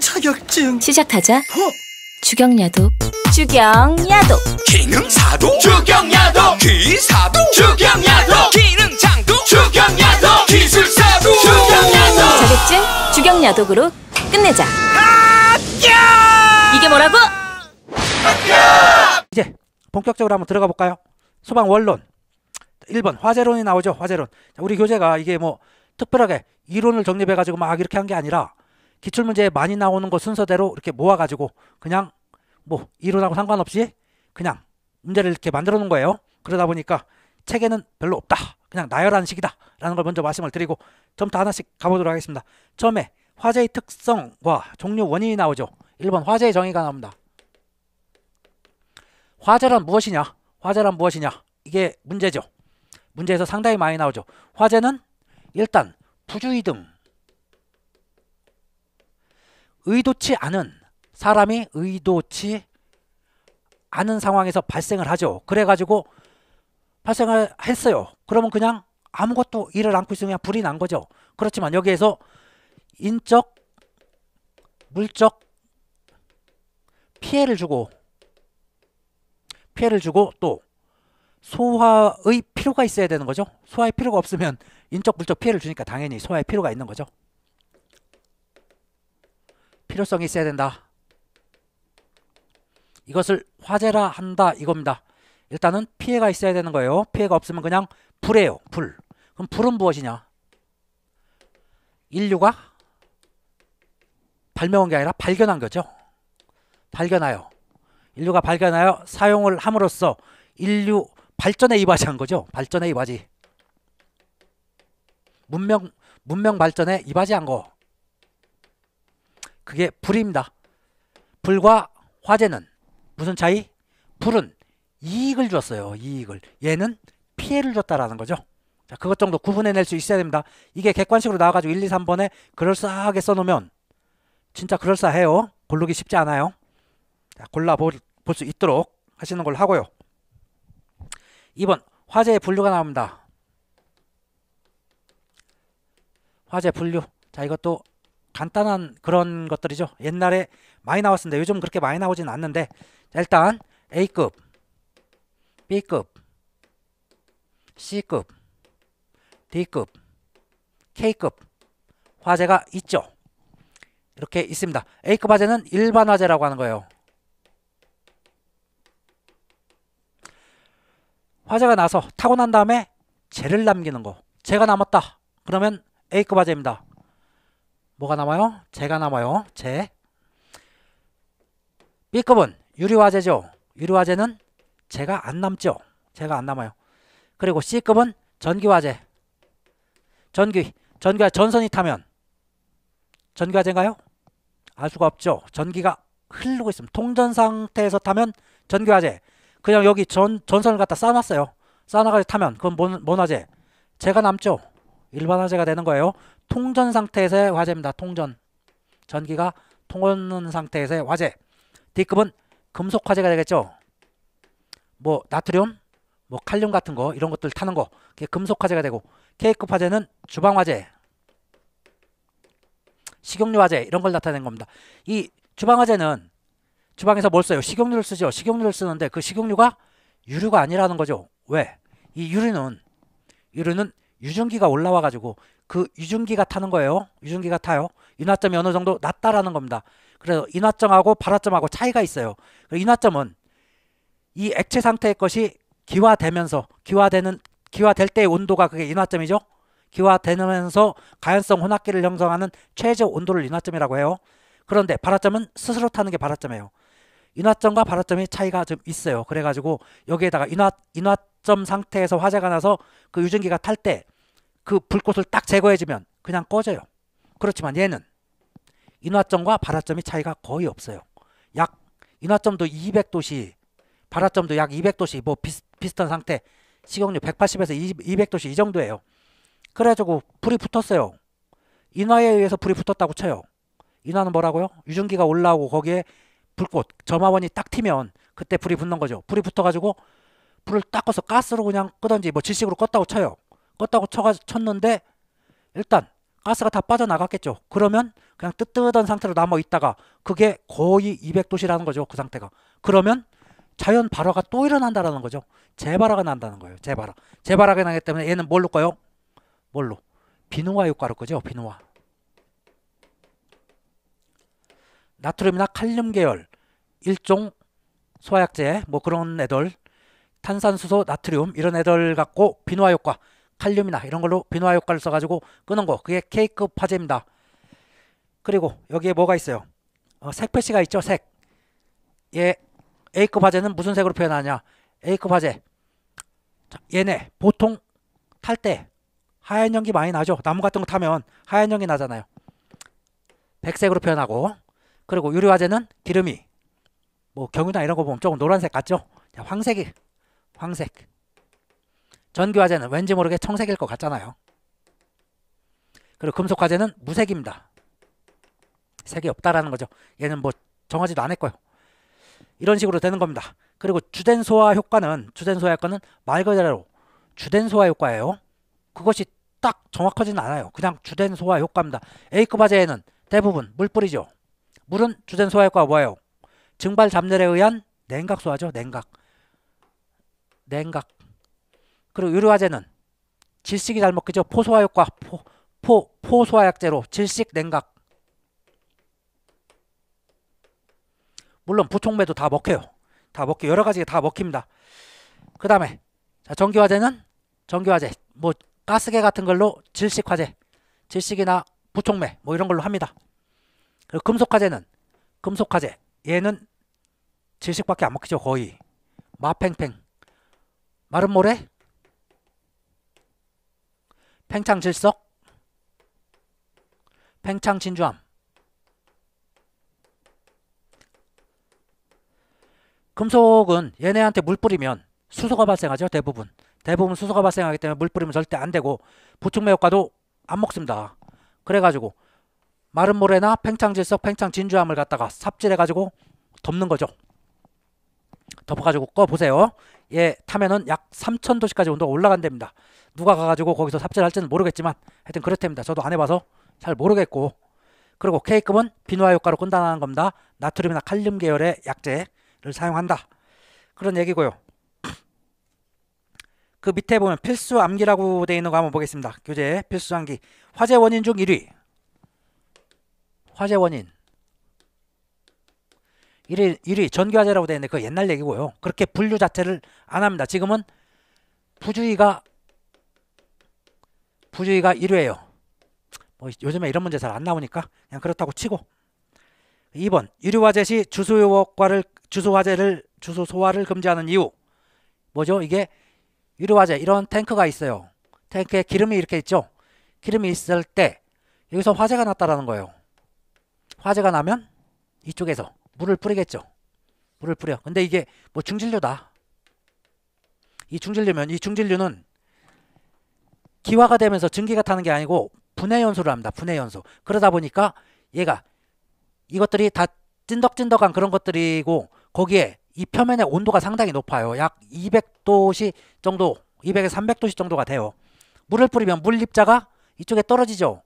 자격증 시작하자 어? 주경야도 주경야도 기능사도 주경야도 기사도 주경야도 기능장도 주경야도 기술사도 주경야도 자격증 주경야독으로 끝내자 합 이게 뭐라고? 합 이제 본격적으로 한번 들어가 볼까요? 소방 원론 1번 화재론이 나오죠 화재론 우리 교재가 이게 뭐 특별하게 이론을 정립해 가지고 막 이렇게 한 게 아니라 기출문제에 많이 나오는 거 순서대로 이렇게 모아가지고 그냥 뭐 이론하고 상관없이 그냥 문제를 이렇게 만들어 놓은 거예요. 그러다 보니까 책에는 별로 없다. 그냥 나열한 식이다. 라는 걸 먼저 말씀을 드리고 좀더 하나씩 가보도록 하겠습니다. 처음에 화재의 특성과 종류 원인이 나오죠. 1번 화재의 정의가 나옵니다. 화재란 무엇이냐? 화재란 무엇이냐? 이게 문제죠. 문제에서 상당히 많이 나오죠. 화재는 일단 부주의 등 의도치 않은 사람이 의도치 않은 상황에서 발생을 하죠. 그래가지고 발생을 했어요. 그러면 그냥 아무것도 일을 안고 있으면 그냥 불이 난 거죠. 그렇지만 여기에서 인적, 물적 피해를 주고 피해를 주고 또 소화의 필요가 있어야 되는 거죠. 소화의 필요가 없으면 인적 물적 피해를 주니까 당연히 소화의 필요가 있는 거죠. 필요성이 있어야 된다. 이것을 화재라 한다 이겁니다. 일단은 피해가 있어야 되는 거예요. 피해가 없으면 그냥 불이에요. 불. 그럼 불은 무엇이냐? 인류가 발명한 게 아니라 발견한 거죠. 발견하여. 인류가 발견하여 사용을 함으로써 인류 발전에 이바지한 거죠. 발전에 이바지. 문명 문명 발전에 이바지한 거. 그게 불입니다. 불과 화재는 무슨 차이? 불은 이익을 줬어요. 이익을. 얘는 피해를 줬다라는 거죠. 자, 그것 정도 구분해낼 수 있어야 됩니다. 이게 객관식으로 나와가지고 1, 2, 3번에 그럴싸하게 써놓으면 진짜 그럴싸해요. 고르기 쉽지 않아요. 자, 골라볼 수 있도록 하시는 걸 하고요. 2번 화재의 분류가 나옵니다. 화재 분류. 자 이것도 간단한 그런 것들이죠. 옛날에 많이 나왔었는데 요즘 그렇게 많이 나오진 않는데 일단 A급, B급, C급, D급, K급 화재가 있죠. 이렇게 있습니다. A급 화재는 일반 화재라고 하는 거예요. 화재가 나서 타고 난 다음에 재를 남기는 거. 재가 남았다. 그러면 A급 화재입니다. 뭐가 남아요? 재가 남아요. 재. B급은 유리화재죠. 유리화재는 재가 안 남죠. 재가 안 남아요. 그리고 C급은 전기화재. 전기. 전기가 전선이 타면 전기화재인가요? 알 수가 없죠. 전기가 흐르고 있으면 통전 상태에서 타면 전기화재. 그냥 여기 전, 전선을 갖다 쌓아놨어요. 쌓아가지고 타면 그건 뭔, 뭔 화재? 재가 남죠. 일반 화재가 되는 거예요. 통전 상태에서의 화재입니다. 통전. 전기가 통하는 상태에서의 화재. D급은 금속 화재가 되겠죠. 뭐 나트륨, 뭐 칼륨 같은 거 이런 것들 타는 거. 그게 금속 화재가 되고 K급 화재는 주방 화재. 식용유 화재 이런 걸 나타낸 겁니다. 이 주방 화재는 주방에서 뭘 써요? 식용유를 쓰죠. 식용유를 쓰는데 그 식용유가 유류가 아니라는 거죠. 왜? 이 유류는 유류는 유증기가 올라와 가지고 그 유증기가 타는 거예요. 유증기가 타요. 인화점이 어느 정도 낮다라는 겁니다. 그래서 인화점하고 발화점하고 차이가 있어요. 인화점은 이 액체 상태의 것이 기화되면서 기화되는 기화될 때의 온도가 그게 인화점이죠. 기화되면서 가연성 혼합기를 형성하는 최저 온도를 인화점이라고 해요. 그런데 발화점은 스스로 타는 게 발화점이에요. 인화점과 발화점의 차이가 좀 있어요. 그래가지고 여기에다가 인화 인화점 상태에서 화재가 나서 그 유증기가 탈때 그 불꽃을 딱 제거해주면 그냥 꺼져요. 그렇지만 얘는 인화점과 발화점이 차이가 거의 없어요. 약 인화점도 200도씨, 발화점도 약 200도씨 뭐 비슷, 비슷한 상태 식용유 180에서 200도씨 이 정도예요. 그래가지고 불이 붙었어요. 인화에 의해서 불이 붙었다고 쳐요. 인화는 뭐라고요? 유증기가 올라오고 거기에 불꽃, 점화원이 딱 튀면 그때 불이 붙는 거죠. 불이 붙어가지고 불을 딱 꺼서 가스로 그냥 끄던지 뭐 질식으로 껐다고 쳐요. 껐다고 쳐가, 쳤는데 일단 가스가 다 빠져나갔겠죠. 그러면 그냥 뜨뜻한 상태로 남아있다가 그게 거의 200도씨라는 거죠. 그 상태가. 그러면 자연 발화가 또 일어난다라는 거죠. 재발화가 난다는 거예요. 재발화. 재발화가 나기 때문에 얘는 뭘로 꺼요? 뭘로? 비누화 효과로 끄죠. 비누화. 나트륨이나 칼륨 계열 일종 소화약제 뭐 그런 애들 탄산수소 나트륨 이런 애들 갖고 비누화 효과 칼륨이나 이런 걸로 비누화 효과를 써가지고 끄는 거 그게 케이크 화재입니다. 그리고 여기에 뭐가 있어요? 어, 색표시가 있죠 색. 예, A급 화재는 무슨 색으로 표현하냐? A급 화재. 얘네 보통 탈 때 하얀 연기 많이 나죠. 나무 같은 거 타면 하얀 연기 나잖아요. 백색으로 표현하고 그리고 유리 화재는 기름이 뭐 경유나 이런 거 보면 조금 노란색 같죠? 황색이 황색. 전기화재는 왠지 모르게 청색일 것 같잖아요. 그리고 금속화재는 무색입니다. 색이 없다라는 거죠. 얘는 뭐 정하지도 않았고요. 이런 식으로 되는 겁니다. 그리고 주된 소화 효과는 주된 소화 효과는 말 그대로 주된 소화 효과예요. 그것이 딱 정확하진 않아요. 그냥 주된 소화 효과입니다. 에이크 화재에는 대부분 물 뿌리죠. 물은 주된 소화 효과가 뭐예요? 증발 잡열에 의한 냉각 소화죠. 냉각. 냉각. 그리고 유료화제는 질식이 잘 먹히죠. 포소화효과, 포, 포, 포소화약제로 질식 냉각. 물론 부총매도 다 먹혀요. 다 먹혀 여러 가지가 다 먹힙니다. 그 다음에 전기화재는 전기화재 뭐 가스계 같은 걸로 질식화재 질식이나 부총매 뭐 이런 걸로 합니다. 그리고 금속화재는 금속화재 얘는 질식밖에 안 먹히죠 거의 마팽팽 마른 모래 팽창질석, 팽창진주암, 금속은 얘네한테 물 뿌리면 수소가 발생하죠 대부분 대부분 수소가 발생하기 때문에 물 뿌리면 절대 안되고 보충 매효과도안 먹습니다 그래가지고 마른 모래나 팽창질석 팽창진주암을 갖다가 삽질해가지고 덮는 거죠 덮어가지고 꺼보세요. 예, 타면은 약3천도씨까지 온도가 올라간답니다. 누가 가가지고 거기서 삽질 할지는 모르겠지만 하여튼 그렇답니다. 저도 안 해봐서 잘 모르겠고 그리고 K급은 비누화 효과로 끈다는 겁니다. 나트륨이나 칼륨 계열의 약제를 사용한다. 그런 얘기고요. 그 밑에 보면 필수 암기라고 되어 있는 거 한번 보겠습니다. 교재 필수 암기. 화재 원인 중 1위. 화재 원인. 1위, 1위 전교화제라고 되어 있는데 그 옛날 얘기고요. 그렇게 분류 자체를 안 합니다. 지금은 부주의가 부주의가 1위예요뭐 요즘에 이런 문제 잘 안 나오니까 그냥 그렇다고 치고 2번 유류화제시 주소효과를 주소화제를 주소 소화를 금지하는 이유 뭐죠? 이게 유류화제 이런 탱크가 있어요. 탱크에 기름이 이렇게 있죠. 기름이 있을 때 여기서 화재가 났다라는 거예요. 화재가 나면 이쪽에서 물을 뿌리겠죠. 물을 뿌려. 근데 이게 뭐 중질류다. 이 중질류면 이 중질류는 기화가 되면서 증기가 타는 게 아니고 분해 연소를 합니다. 분해 연소. 그러다 보니까 얘가 이것들이 다 찐덕찐덕한 그런 것들이고 거기에 이 표면의 온도가 상당히 높아요. 약 200도씨 정도, 200에서 300도씨 정도가 돼요. 물을 뿌리면 물 입자가 이쪽에 떨어지죠.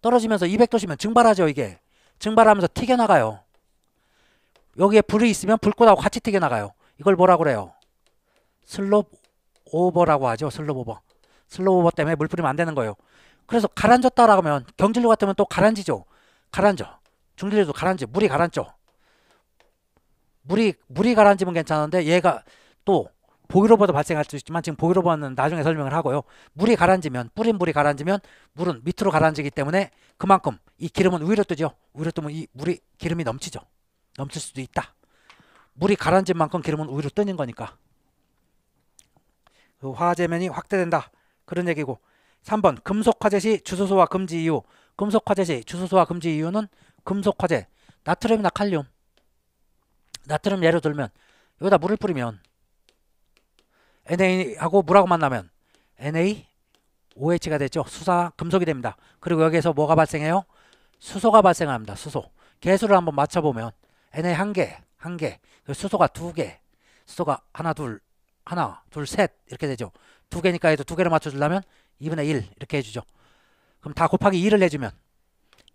떨어지면서 200도씨면 증발하죠, 이게. 증발하면서 튀겨나가요. 여기에 불이 있으면 불꽃하고 같이 튀겨나가요. 이걸 뭐라 그래요? 슬롭 오버라고 하죠. 슬롭 오버. 슬롭 오버 때문에 물 뿌리면 안 되는 거예요. 그래서 가라앉았다라고 하면 경질류 같으면 또 가라앉죠. 가라앉죠. 중질류도 가라앉죠. 물이 가라앉죠. 물이 물이 가라앉으면 괜찮은데 얘가 또 보이로버도 발생할 수 있지만 지금 보이로버는 나중에 설명을 하고요. 물이 가라앉으면 뿌린 물이 가라앉으면 물은 밑으로 가라앉기 때문에 그만큼 이 기름은 위로 뜨죠. 위로 뜨면 이 물이 기름이 넘치죠. 넘칠 수도 있다. 물이 가라앉은 만큼 기름은 위로 뜨는 거니까. 그 화재면이 확대된다. 그런 얘기고 3번 금속화재 시 주소소화 금지 이유 금속화재 시 주소소화 금지 이유는 금속화재 나트륨이나 칼륨 나트륨 예를 들면 여기다 물을 뿌리면 NA하고 물하고 만나면 NA OH가 되죠 수사 금속이 됩니다. 그리고 여기에서 뭐가 발생해요? 수소가 발생합니다. 수소. 개수를 한번 맞춰보면 Na 한 개, 한 개. 수소가 두 개. 수소가 하나, 둘, 하나, 둘, 셋 이렇게 되죠. 두 개니까 해도 두 개를 맞춰주려면 2분의 1 이렇게 해주죠. 그럼 다 곱하기 2를 내주면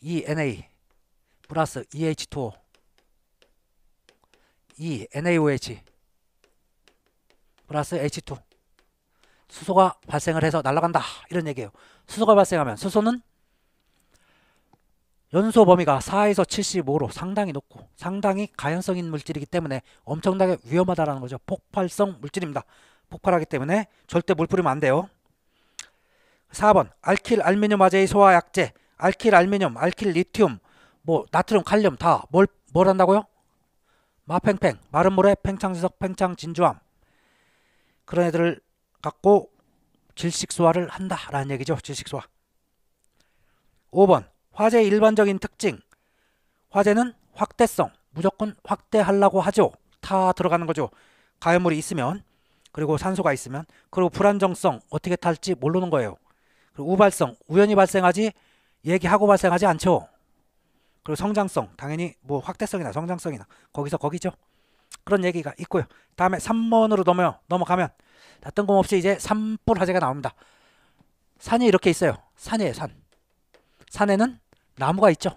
2Na 플러스 2H2O e 2NaOH 플러스 H2 수소가 발생을 해서 날아간다 이런 얘기예요. 수소가 발생하면 수소는 연소 범위가 4에서 75로 상당히 높고 상당히 가연성인 물질이기 때문에 엄청나게 위험하다는 거죠. 폭발성 물질입니다. 폭발하기 때문에 절대 물 뿌리면 안 돼요. 4번 알킬 알미늄 화제의 소화 약제 알킬 알미늄 알킬 리튬 뭐 나트륨 칼륨 다 뭘 뭘 한다고요? 마팽팽 마른 물에 팽창지석 팽창 진주암 그런 애들을 갖고 질식소화를 한다라는 얘기죠. 질식소화 5번 화재의 일반적인 특징 화재는 확대성 무조건 확대하려고 하죠 다 들어가는 거죠 가염물이 있으면 그리고 산소가 있으면 그리고 불안정성 어떻게 탈지 모르는 거예요 그리고 우발성 우연히 발생하지 얘기하고 발생하지 않죠 그리고 성장성 당연히 뭐 확대성이나 성장성이나 거기서 거기죠 그런 얘기가 있고요 다음에 3번으로 넘어, 넘어가면 다 뜬금없이 이제 산불 화재가 나옵니다 산이 이렇게 있어요 산이에요 산 산에는 나무가 있죠.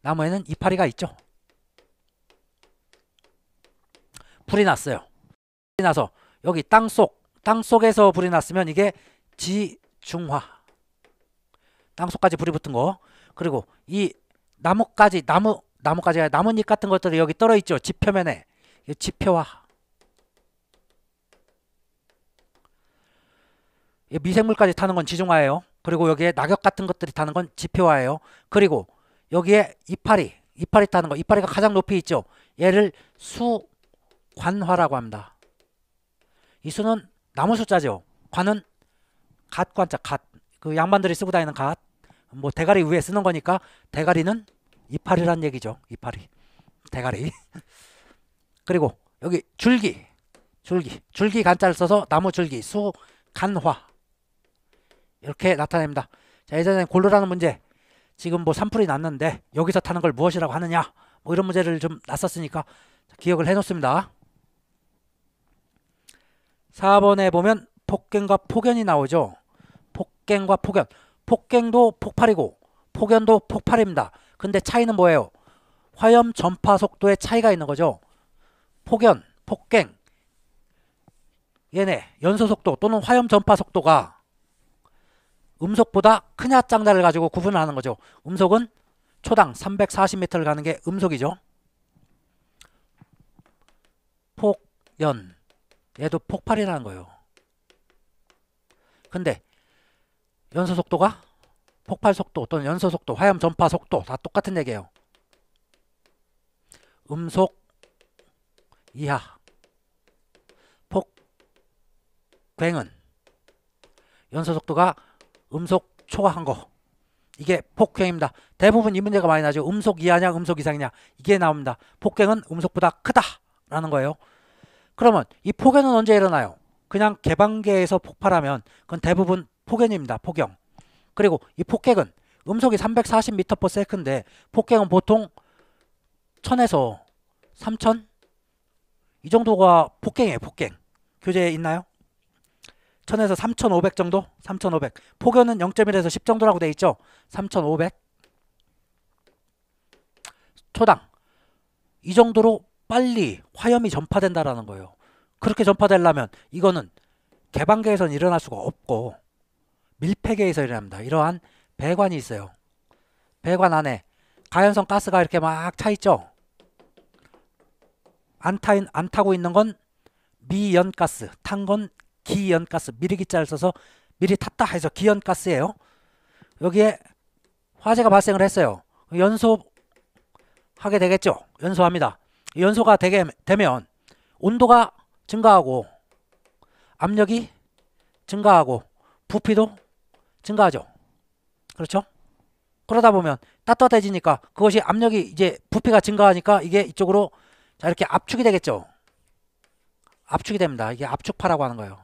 나무에는 이파리가 있죠. 불이 났어요. 불이 나서 여기 땅속, 땅속에서 불이 났으면 이게 지중화. 땅속까지 불이 붙은 거. 그리고 이 나뭇가지, 나무, 나뭇가지가 나뭇잎 같은 것들이 여기 떨어 있죠. 지표면에. 지표화. 미생물까지 타는 건 지중화예요. 그리고 여기에 낙엽 같은 것들이 타는 건 지표화예요. 그리고 여기에 이파리, 이파리 타는 거, 이파리가 가장 높이 있죠. 얘를 수관화라고 합니다. 이 수는 나무 숫자죠. 관은 갓 관자, 갓. 그 양반들이 쓰고 다니는 갓. 뭐 대가리 위에 쓰는 거니까 대가리는 이파리란 얘기죠. 이파리. 대가리. 그리고 여기 줄기. 줄기. 줄기 간자를 써서 나무 줄기. 수간화. 이렇게 나타냅니다. 자, 예전에 골로라는 문제 지금 뭐 산불이 났는데 여기서 타는 걸 무엇이라고 하느냐 뭐 이런 문제를 좀 났었으니까 기억을 해놓습니다. 4번에 보면 폭갱과 폭연이 나오죠. 폭갱과 폭연. 폭갱도 폭발이고 폭연도 폭발입니다. 근데 차이는 뭐예요? 화염 전파 속도의 차이가 있는 거죠. 폭연, 폭갱 얘네 연소 속도 또는 화염 전파 속도가 음속보다 크냐 짱다를 가지고 구분을 하는 거죠. 음속은 초당 340m를 가는 게 음속이죠. 폭연 얘도 폭발이라는 거예요. 근데 연소 속도가 폭발 속도 또는 연소 속도, 화염 전파 속도 다 똑같은 얘기예요. 음속 이하 폭굉은 연소 속도가 음속 초과한 거 이게 폭행입니다. 대부분 이 문제가 많이 나죠. 음속 이하냐 음속 이상이냐 이게 나옵니다. 폭행은 음속보다 크다라는 거예요. 그러면 이 폭행은 언제 일어나요? 그냥 개방계에서 폭발하면 그건 대부분 폭행입니다 폭염. 그리고 이폭행은 음속이 340m/s인데 폭행은 보통 1000에서 3000이 정도가 폭행이에요. 폭행. 교재에 있나요? 1000에서 3500 정도? 3500포교은 0.1에서 10 정도라고 돼 있죠 3500 초당 이 정도로 빨리 화염이 전파된다라는 거예요 그렇게 전파되려면 이거는 개방계에선 일어날 수가 없고 밀폐계에서 일어납니다 이러한 배관이 있어요 배관 안에 가연성 가스가 이렇게 막 차 있죠 안, 타, 인안 타고 있는 건 미연가스, 탄건 기연가스 미리 기자를 써서 미리 탔다 해서 기연가스예요. 여기에 화재가 발생을 했어요. 연소하게 되겠죠. 연소합니다. 연소가 되게 되면 온도가 증가하고 압력이 증가하고 부피도 증가하죠. 그렇죠? 그러다 보면 따뜻해지니까 그것이 압력이 이제 부피가 증가하니까 이게 이쪽으로 자 이렇게 압축이 되겠죠. 압축이 됩니다. 이게 압축파라고 하는 거예요.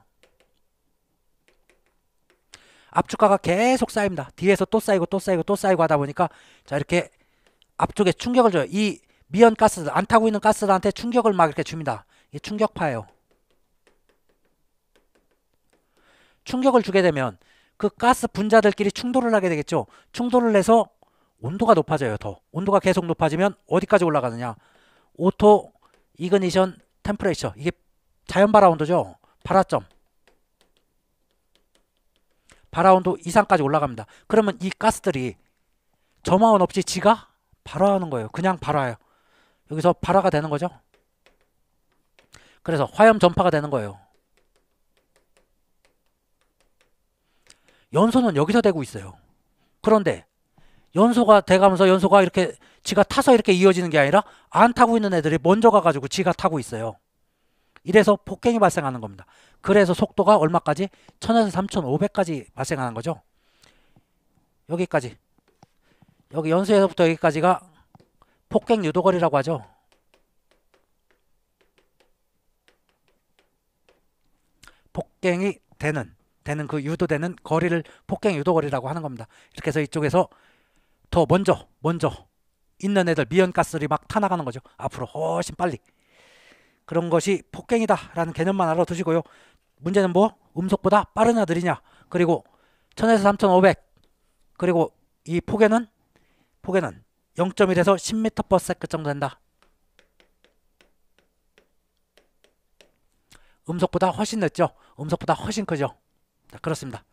압축가가 계속 쌓입니다. 뒤에서 또 쌓이고 또 쌓이고 또 쌓이고 하다 보니까 자 이렇게 앞쪽에 충격을 줘요. 이 미연 가스들 안 타고 있는 가스들한테 충격을 막 이렇게 줍니다. 이게 충격파예요. 충격을 주게 되면 그 가스 분자들끼리 충돌을 하게 되겠죠. 충돌을 해서 온도가 높아져요. 더 온도가 계속 높아지면 어디까지 올라가느냐? 오토 이그니션 템프레이처 이게 자연 발화 온도죠. 발화점 바라온도 이상까지 올라갑니다. 그러면 이 가스들이 점화온 없이 지가 발화하는 거예요. 그냥 발화요. 여기서 발화가 되는 거죠. 그래서 화염 전파가 되는 거예요. 연소는 여기서 되고 있어요. 그런데 연소가 돼가면서 연소가 이렇게 지가 타서 이렇게 이어지는 게 아니라 안 타고 있는 애들이 먼저 가가지고 지가 타고 있어요. 이래서 폭행이 발생하는 겁니다. 그래서 속도가 얼마까지? 천0에서 3500까지 발생하는 거죠. 여기까지. 여기 연수에서부터 여기까지가 폭객 유도거리라고 하죠. 폭행이 되는 되는 그 유도되는 거리를 폭행 유도거리라고 하는 겁니다. 이렇게 해서 이쪽에서 더 먼저 먼저 있는 애들 미연가스들이 막 타나가는 거죠. 앞으로 훨씬 빨리 그런 것이 폭행이다라는 개념만 알아두시고요. 문제는 뭐? 음속보다 빠른 아들이냐. 그리고 1000에서 3500. 그리고 이 폭에는 폭에는 0.1에서 10m/s 정도 된다. 음속보다 훨씬 늦죠. 음속보다 훨씬 크죠. 자, 그렇습니다.